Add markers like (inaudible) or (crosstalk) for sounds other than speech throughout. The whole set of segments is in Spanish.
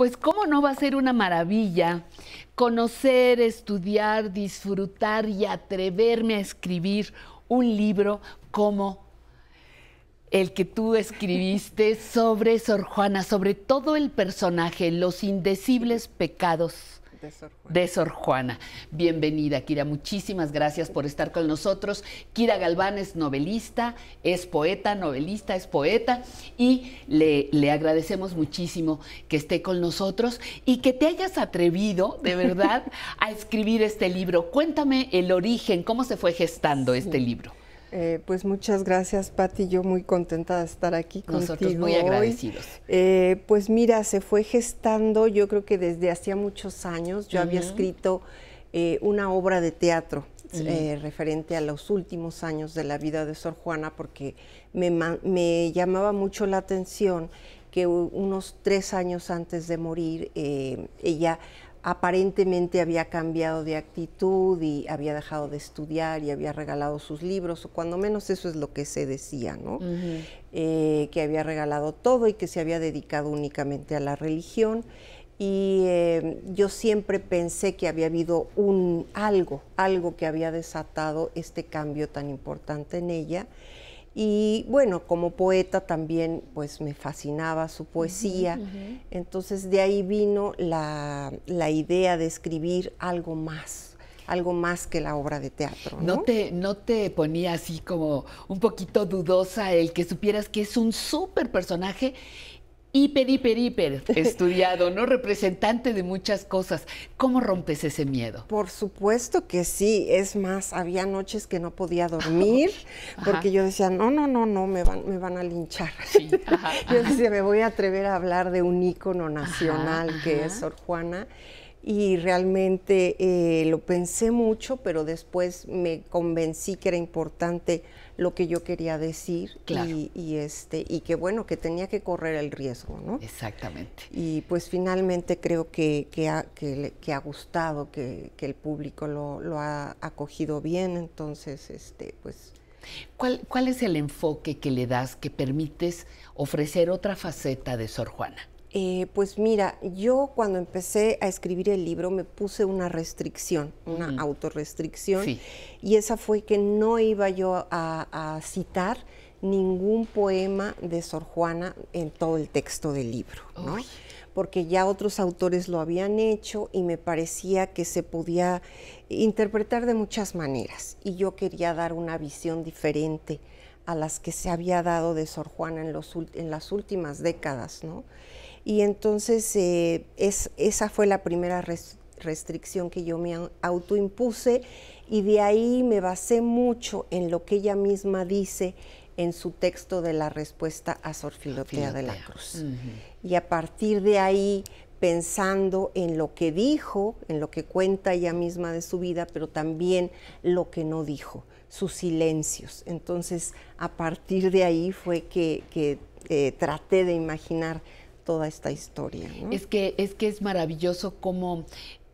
pues cómo no va a ser una maravilla conocer, estudiar, disfrutar y atreverme a escribir un libro como el que tú escribiste sobre Sor Juana, sobre todo el personaje, los indecibles pecados de Sor, Juana. Bienvenida, Kira. Muchísimas gracias por estar con nosotros. Kira Galván es novelista, es poeta, novelista, es poeta y le, agradecemos muchísimo que esté con nosotros y que te hayas atrevido, de verdad, (laughs) a escribir este libro. Cuéntame el origen, cómo se fue gestando este libro. Eh, pues muchas gracias, Pati. Yo muy contenta de estar aquí contigo. Nosotros muy agradecidos. Eh, pues mira, se fue gestando, yo creo que desde hacía muchos años. Yo había escrito eh, una obra de teatro referente a los últimos años de la vida de Sor Juana, porque me, me llamaba mucho la atención que unos tres años antes de morir ella aparentemente había cambiado de actitud y había dejado de estudiar y había regalado sus libros, o cuando menos eso es lo que se decía, ¿no? Eh, que había regalado todo y que se había dedicado únicamente a la religión. Y eh, yo siempre pensé que había habido un algo, algo que había desatado este cambio tan importante en ella. Y bueno, como poeta también pues me fascinaba su poesía. Entonces de ahí vino la, idea de escribir algo más algo más que la obra de teatro. ¿no? te, ¿No te ponía así como un poquito dudosa el que supieras que es un súper personaje hiper, hiper, hiper (laughs) estudiado, ¿no? Representante de muchas cosas. ¿Cómo rompes ese miedo? Por supuesto que sí. Es más, había noches que no podía dormir (laughs) porque yo decía, no, no, no, no, me van, me van a linchar. (laughs) yo decía, me voy a atrever a hablar de un ícono nacional que es Sor Juana. Y realmente eh, lo pensé mucho, pero después me convencí que era importante lo que yo quería decir y, este y que bueno que tenía que correr el riesgo no exactamente y pues finalmente creo que, que, ha, que, ha, gustado que, el público lo, ha acogido bien entonces este pues ¿Cuál, ¿Cuál es el enfoque que le das que permites ofrecer otra faceta de Sor Juana? Eh, pues mira, yo cuando empecé a escribir el libro me puse una restricción, una autorrestricción, y esa fue que no iba yo a, citar ningún poema de Sor Juana en todo el texto del libro, ¿no? porque ya otros autores lo habían hecho y me parecía que se podía interpretar de muchas maneras y yo quería dar una visión diferente a las que se había dado de Sor Juana en, los, en las últimas décadas. ¿no? Y entonces eh, es, esa fue la primera restricción que yo me autoimpuse y de ahí me basé mucho en lo que ella misma dice en su texto de la respuesta a Sor Filotea, de la Cruz. Y a partir de ahí pensando en lo que dijo, en lo que cuenta ella misma de su vida, pero también lo que no dijo, sus silencios. Entonces, a partir de ahí fue que, eh, traté de imaginar toda esta historia. Es, que, es que es maravilloso cómo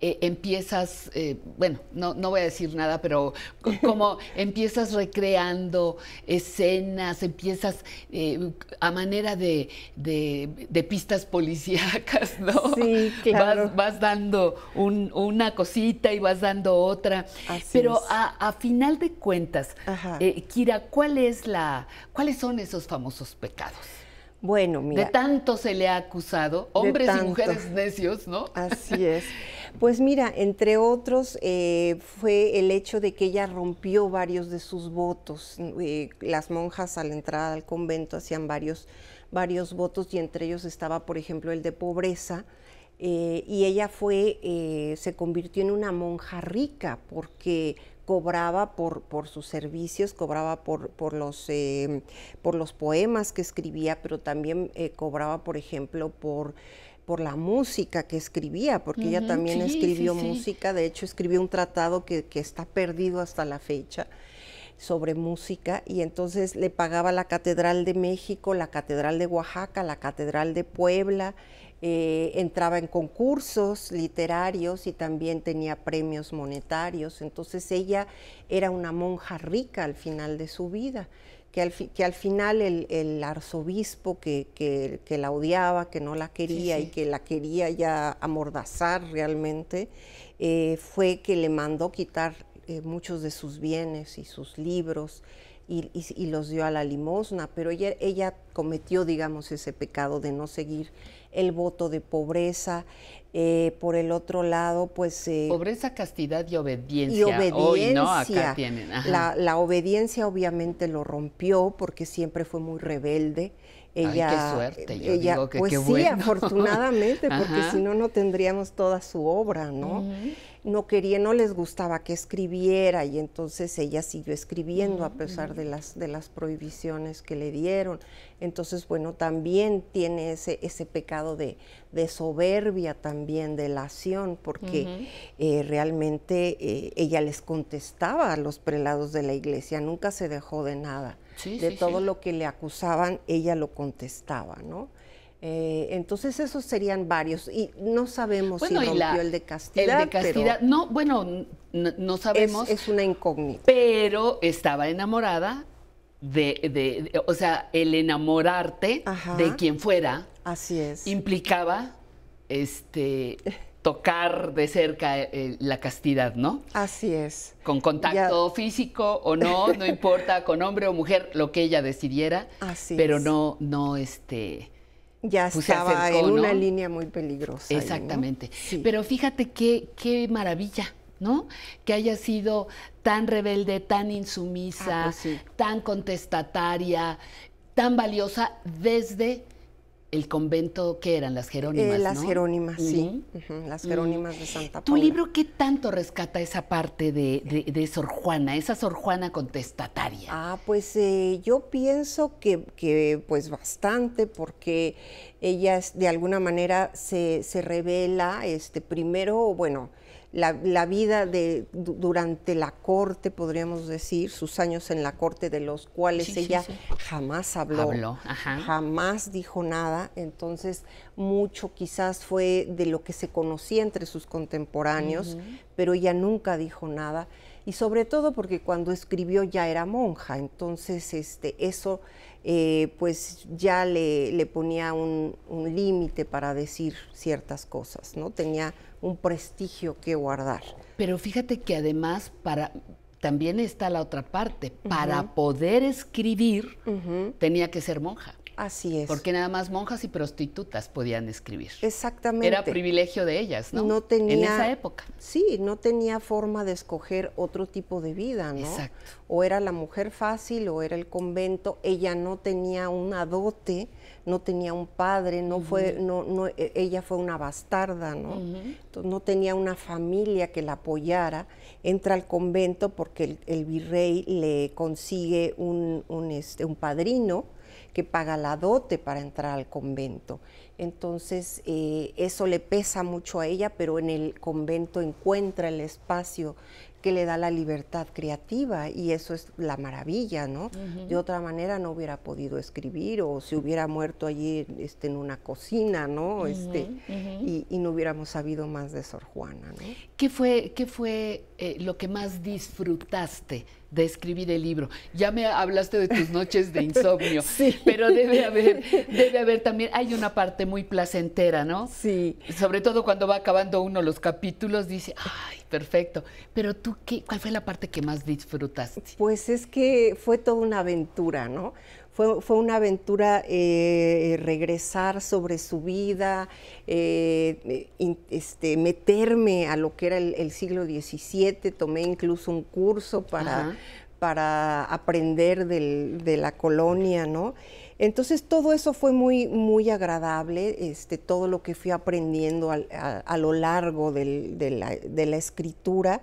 eh, empiezas, eh, bueno, no, voy a decir nada, pero (laughs) como empiezas recreando escenas, empiezas eh, a manera de, de, pistas policíacas, ¿no? Vas, vas dando una cosita y vas dando otra. pero a, final de cuentas, Kira, ¿cuál es la, ¿cuáles son esos famosos pecados? Bueno, mira. De tanto se le ha acusado, hombres y mujeres necios, ¿no? Así es. (laughs) Pues mira, entre otros eh, fue el hecho de que ella rompió varios de sus votos. Eh, las monjas al entrar al convento hacían varios, varios votos y entre ellos estaba, por ejemplo, el de pobreza. Eh, y ella fue, se convirtió en una monja rica porque cobraba por, por sus servicios, cobraba por, los, eh, por los poemas que escribía, pero también eh, cobraba, por ejemplo, por por la música que escribía, porque ella también escribió música, de hecho escribió un tratado que, está perdido hasta la fecha sobre música, y entonces le pagaba la Catedral de México, la Catedral de Oaxaca, la Catedral de Puebla, eh, entraba en concursos literarios y también tenía premios monetarios. Entonces ella era una monja rica al final de su vida, que al, final el, arzobispo que, la odiaba, que no la quería y que la quería ya amordazar realmente, eh, fue que le mandó quitar eh, muchos de sus bienes y sus libros y, los dio a la limosna, pero ella, ella cometió, digamos, ese pecado de no seguir el voto de pobreza. Eh, por el otro lado, pues... Eh, pobreza, castidad y obediencia. Y obediencia. La, obediencia obviamente lo rompió porque siempre fue muy rebelde. Ella, pues qué suerte, pues sí, afortunadamente, (laughs) porque si no, no tendríamos toda su obra, ¿no? no quería, no les gustaba que escribiera y entonces ella siguió escribiendo a pesar de las, de las prohibiciones que le dieron. Entonces, bueno, también tiene ese, ese pecado de, soberbia, también de acción, porque eh, realmente eh, ella les contestaba a los prelados de la iglesia, nunca se dejó de nada. de todo lo que le acusaban, ella lo contestaba, ¿no? Eh, entonces esos serían varios y no sabemos si rompió el de castidad. El de castidad, no, bueno, no, sabemos. Es, una incógnita. Pero estaba enamorada de, de, o sea, el enamorarte de quien fuera. Así es. Implicaba, este, tocar de cerca eh, la castidad, ¿no? Así es. Con contacto físico o no, no (laughs) importa, con hombre o mujer, lo que ella decidiera. Así pero no, no, este ya pues estaba en una línea muy peligrosa. Exactamente. Pero fíjate qué, qué maravilla, ¿no? Que haya sido tan rebelde, tan insumisa, ah, pues tan contestataria, tan valiosa desde el convento ¿qué eran las Jerónimas. Eh, las Jerónimas, sí, las Jerónimas de Santa Paula. ¿Tu libro qué tanto rescata esa parte de, Sor Juana, esa Sor Juana contestataria? Ah, pues eh, yo pienso que, pues bastante, porque ella de alguna manera se, se revela, este, primero, bueno, la, vida de durante la corte, podríamos decir, sus años en la corte, de los cuales ella jamás habló, jamás dijo nada. Entonces, mucho quizás fue de lo que se conocía entre sus contemporáneos, pero ella nunca dijo nada y sobre todo porque cuando escribió ya era monja, entonces este, eso eh, pues ya le, le ponía un, límite para decir ciertas cosas, ¿no? Tenía un prestigio que guardar. Pero fíjate que además para también está la otra parte, para poder escribir tenía que ser monja. Así es. Porque nada más monjas y prostitutas podían escribir. Exactamente. Era privilegio de ellas, ¿no? No tenía. En esa época. Sí, no tenía forma de escoger otro tipo de vida, ¿no? Exacto. O era la mujer fácil o era el convento. Ella no tenía una dote, no tenía un padre, no fue, no, no, e, ella fue una bastarda, ¿no? Entonces, no tenía una familia que la apoyara. Entra al convento porque el, virrey le consigue un, un, este, un padrino que paga la dote para entrar al convento. Entonces eh, eso le pesa mucho a ella, pero en el convento encuentra el espacio que le da la libertad creativa y eso es la maravilla, ¿no? De otra manera no hubiera podido escribir o se hubiera muerto allí este, en una cocina, ¿no? este, y, no hubiéramos sabido más de Sor Juana, ¿no? ¿Qué fue, qué fue eh, lo que más disfrutaste de escribir el libro. Ya me hablaste de tus noches de (laughs) insomnio, sí. pero debe haber, debe haber también, hay una parte muy placentera, ¿no? Sí. Sobre todo cuando va acabando uno los capítulos, dice, ay, perfecto. Pero tú, qué, ¿cuál fue la parte que más disfrutaste? Pues es que fue toda una aventura, ¿no? Fue, una aventura eh, regresar sobre su vida, eh, este, meterme a lo que era el, siglo XVII, tomé incluso un curso para, para aprender de la colonia, ¿no? Entonces todo eso fue muy, muy agradable, este, todo lo que fui aprendiendo a, lo largo de, la, escritura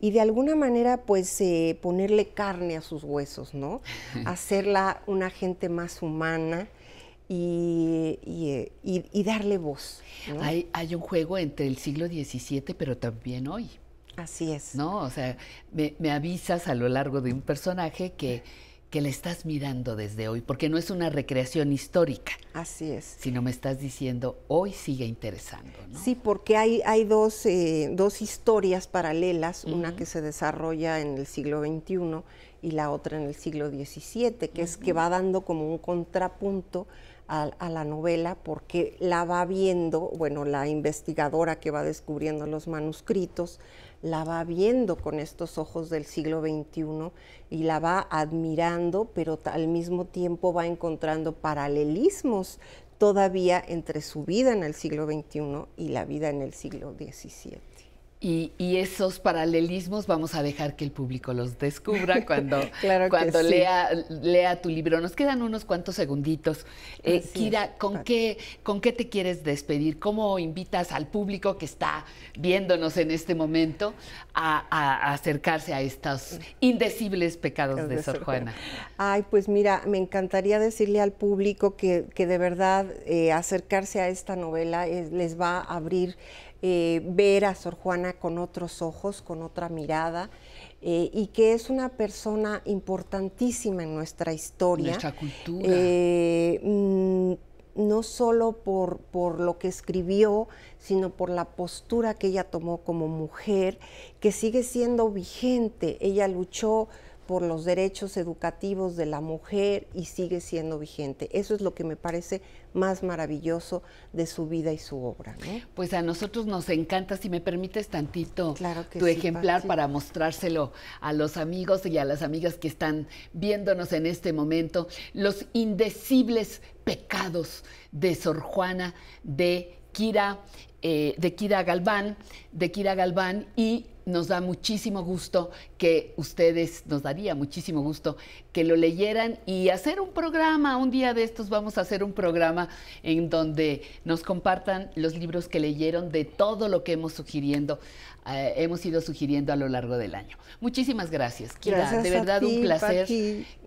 y de alguna manera pues eh, ponerle carne a sus huesos, ¿no? (laughs) Hacerla una gente más humana. Y, eh, darle voz. Hay, hay un juego entre el siglo XVII, pero también hoy. Así es. ¿No? O sea, me, avisas a lo largo de un personaje que, que le estás mirando desde hoy, porque no es una recreación histórica. Así es. Sino me estás diciendo, hoy sigue interesando. Sí, porque hay, hay dos, eh, dos historias paralelas, una que se desarrolla en el siglo XXI y la otra en el siglo XVII, que es que va dando como un contrapunto a, la novela porque la va viendo, bueno, la investigadora que va descubriendo los manuscritos, la va viendo con estos ojos del siglo XXI y la va admirando, pero al mismo tiempo va encontrando paralelismos todavía entre su vida en el siglo XXI y la vida en el siglo XVII. Y, esos paralelismos vamos a dejar que el público los descubra (laughs) cuando, cuando lea, lea tu libro. Nos quedan unos cuantos segunditos. Eh, Kira, ¿con, qué, ¿con qué te quieres despedir? ¿Cómo invitas al público que está viéndonos en este momento a, acercarse a estos indecibles pecados de, Sor Juana? Ay, pues mira, me encantaría decirle al público que, de verdad eh, acercarse a esta novela eh, les va a abrir eh, ver a Sor Juana con otros ojos, con otra mirada, eh, y que es una persona importantísima en nuestra historia. Nuestra cultura. Eh, mm, no solo por, por, lo que escribió, sino por la postura que ella tomó como mujer, que sigue siendo vigente. Ella luchó por los derechos educativos de la mujer y sigue siendo vigente. Eso es lo que me parece más maravilloso de su vida y su obra. Pues a nosotros nos encanta, si me permites tantito tu ejemplar para mostrárselo a los amigos y a las amigas que están viéndonos en este momento, los indecibles pecados de Sor Juana de Kira, eh, de Kira Galván, de Kira Galván y nos da muchísimo gusto que ustedes, nos daría muchísimo gusto que lo leyeran y hacer un programa, un día de estos vamos a hacer un programa en donde nos compartan los libros que leyeron de todo lo que hemos sugiriendo, eh, hemos ido sugiriendo a lo largo del año. Muchísimas gracias, Kira, de verdad un placer,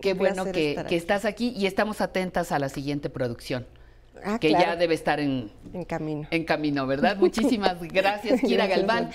qué bueno que, estás aquí y estamos atentas a la siguiente producción. Ah, que ya debe estar en, en, camino. En camino, ¿verdad? (laughs) Muchísimas gracias, Kira Galván.